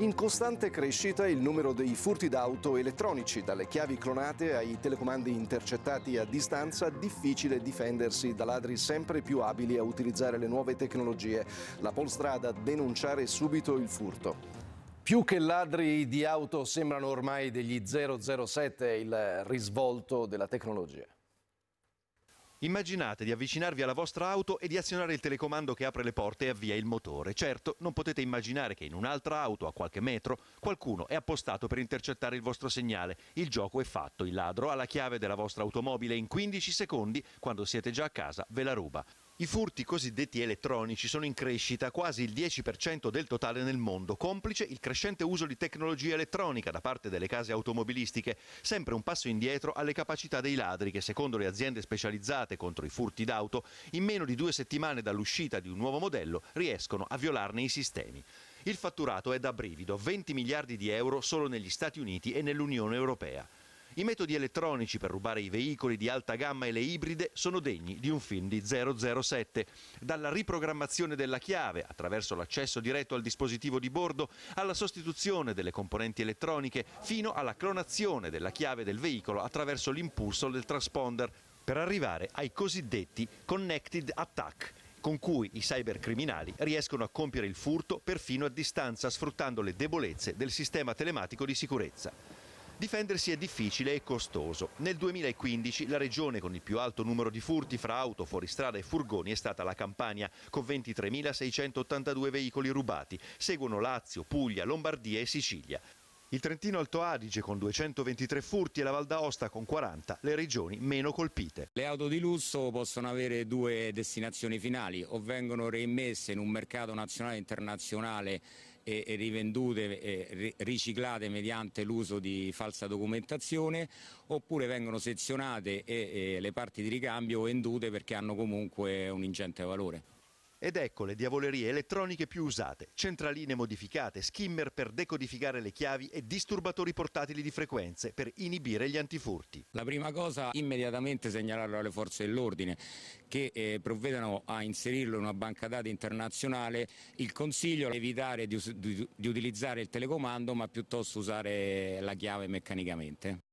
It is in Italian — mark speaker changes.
Speaker 1: In costante crescita il numero dei furti d'auto elettronici, dalle chiavi clonate ai telecomandi intercettati a distanza, difficile difendersi da ladri sempre più abili a utilizzare le nuove tecnologie. La Polstrada denunciare subito il furto. Più che ladri di auto sembrano ormai degli 007 il risvolto della tecnologia.
Speaker 2: Immaginate di avvicinarvi alla vostra auto e di azionare il telecomando che apre le porte e avvia il motore. Certo, non potete immaginare che in un'altra auto a qualche metro qualcuno è appostato per intercettare il vostro segnale. Il gioco è fatto, il ladro ha la chiave della vostra automobile e in 15 secondi, quando siete già a casa ve la ruba. I furti cosiddetti elettronici sono in crescita quasi il 10% del totale nel mondo, complice il crescente uso di tecnologia elettronica da parte delle case automobilistiche, sempre un passo indietro alle capacità dei ladri che secondo le aziende specializzate contro i furti d'auto, in meno di due settimane dall'uscita di un nuovo modello riescono a violarne i sistemi. Il fatturato è da brivido, 20 miliardi di euro solo negli Stati Uniti e nell'Unione Europea. I metodi elettronici per rubare i veicoli di alta gamma e le ibride sono degni di un film di 007. Dalla riprogrammazione della chiave, attraverso l'accesso diretto al dispositivo di bordo, alla sostituzione delle componenti elettroniche, fino alla clonazione della chiave del veicolo attraverso l'impulso del transponder, per arrivare ai cosiddetti connected attack con cui i cybercriminali riescono a compiere il furto perfino a distanza sfruttando le debolezze del sistema telematico di sicurezza. Difendersi è difficile e costoso. Nel 2015 la regione con il più alto numero di furti fra auto, fuoristrada e furgoni è stata la Campania, con 23.682 veicoli rubati. Seguono Lazio, Puglia, Lombardia e Sicilia. Il Trentino Alto Adige con 223 furti e la Val d'Aosta con 40, le regioni meno colpite.
Speaker 3: Le auto di lusso possono avere due destinazioni finali, o vengono reimmesse in un mercato nazionale e internazionale e, rivendute e riciclate mediante l'uso di falsa documentazione oppure vengono sezionate e le parti di ricambio vendute perché hanno comunque un ingente valore.
Speaker 2: Ed ecco le diavolerie elettroniche più usate, centraline modificate, skimmer per decodificare le chiavi e disturbatori portatili di
Speaker 3: frequenze per inibire gli antifurti. La prima cosa immediatamente segnalarlo alle forze dell'ordine che eh, provvedano a inserirlo in una banca dati internazionale. Il consiglio è evitare di, di, di utilizzare il telecomando ma piuttosto usare la chiave meccanicamente.